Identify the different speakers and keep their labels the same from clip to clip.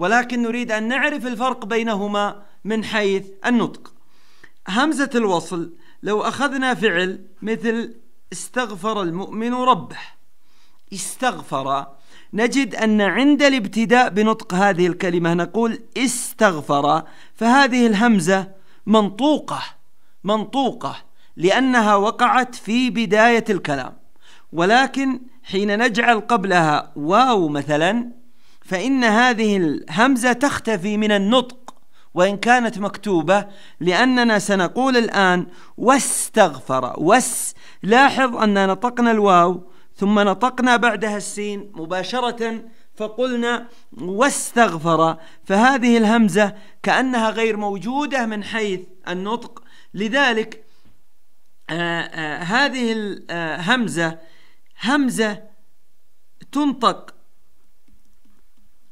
Speaker 1: ولكن نريد أن نعرف الفرق بينهما من حيث النطق همزة الوصل لو أخذنا فعل مثل استغفر المؤمن ربه استغفر نجد أن عند الابتداء بنطق هذه الكلمة نقول استغفر فهذه الهمزة منطوقة منطوقة لأنها وقعت في بداية الكلام ولكن حين نجعل قبلها واو مثلا فإن هذه الهمزة تختفي من النطق وإن كانت مكتوبة لأننا سنقول الآن واستغفر وس لاحظ أننا نطقنا الواو ثم نطقنا بعدها السين مباشرة فقلنا واستغفر فهذه الهمزة كأنها غير موجودة من حيث النطق لذلك آآ آه، آآ آه، هذه الهمزة آه، همزة تنطق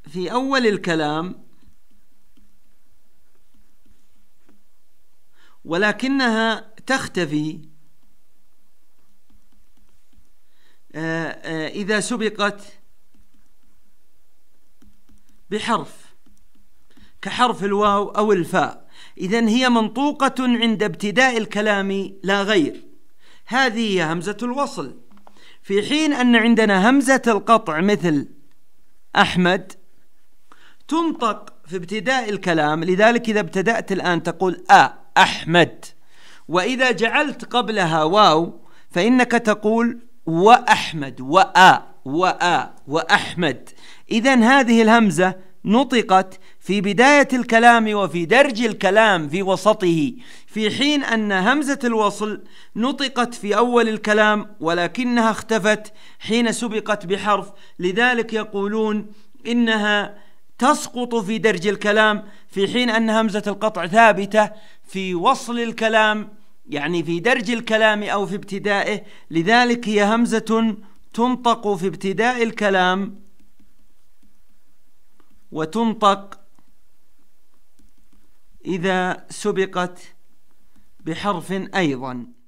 Speaker 1: في أول الكلام ولكنها تختفي آه، آه، إذا سبقت بحرف كحرف الواو أو الفاء إذا هي منطوقة عند ابتداء الكلام لا غير هذه هي همزة الوصل في حين أن عندنا همزة القطع مثل أحمد تنطق في ابتداء الكلام لذلك إذا ابتدأت الآن تقول أ أحمد وإذا جعلت قبلها واو فإنك تقول وأحمد وأ وأ وأحمد إذا هذه الهمزة نطقت في بداية الكلام وفي درج الكلام في وسطه في حين أن همزة الوصل نطقت في أول الكلام ولكنها اختفت حين سبقت بحرف لذلك يقولون إنها تسقط في درج الكلام في حين أن همزة القطع ثابتة في وصل الكلام يعني في درج الكلام أو في ابتدائه لذلك هي همزة تنطق في ابتداء الكلام وتنطق إذا سبقت بحرف أيضاً